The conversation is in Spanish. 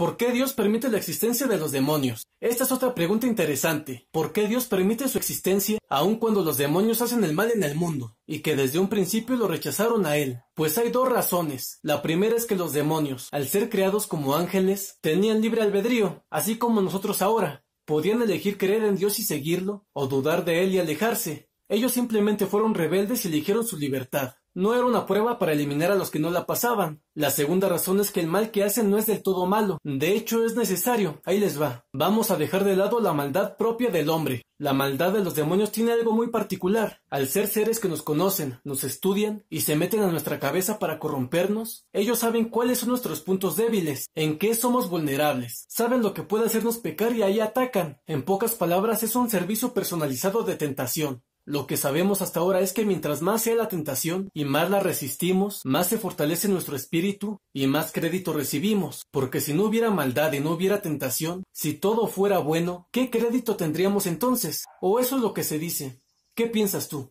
¿Por qué Dios permite la existencia de los demonios? Esta es otra pregunta interesante. ¿Por qué Dios permite su existencia aun cuando los demonios hacen el mal en el mundo? Y que desde un principio lo rechazaron a él. Pues hay dos razones. La primera es que los demonios, al ser creados como ángeles, tenían libre albedrío, así como nosotros ahora. Podían elegir creer en Dios y seguirlo, o dudar de él y alejarse. Ellos simplemente fueron rebeldes y eligieron su libertad. No era una prueba para eliminar a los que no la pasaban. La segunda razón es que el mal que hacen no es del todo malo. De hecho, es necesario. Ahí les va. Vamos a dejar de lado la maldad propia del hombre. La maldad de los demonios tiene algo muy particular. Al ser seres que nos conocen, nos estudian y se meten a nuestra cabeza para corrompernos, ellos saben cuáles son nuestros puntos débiles, en qué somos vulnerables, saben lo que puede hacernos pecar y ahí atacan. En pocas palabras, es un servicio personalizado de tentación. Lo que sabemos hasta ahora es que mientras más sea la tentación y más la resistimos, más se fortalece nuestro espíritu y más crédito recibimos, porque si no hubiera maldad y no hubiera tentación, si todo fuera bueno, ¿qué crédito tendríamos entonces? O eso es lo que se dice. ¿Qué piensas tú?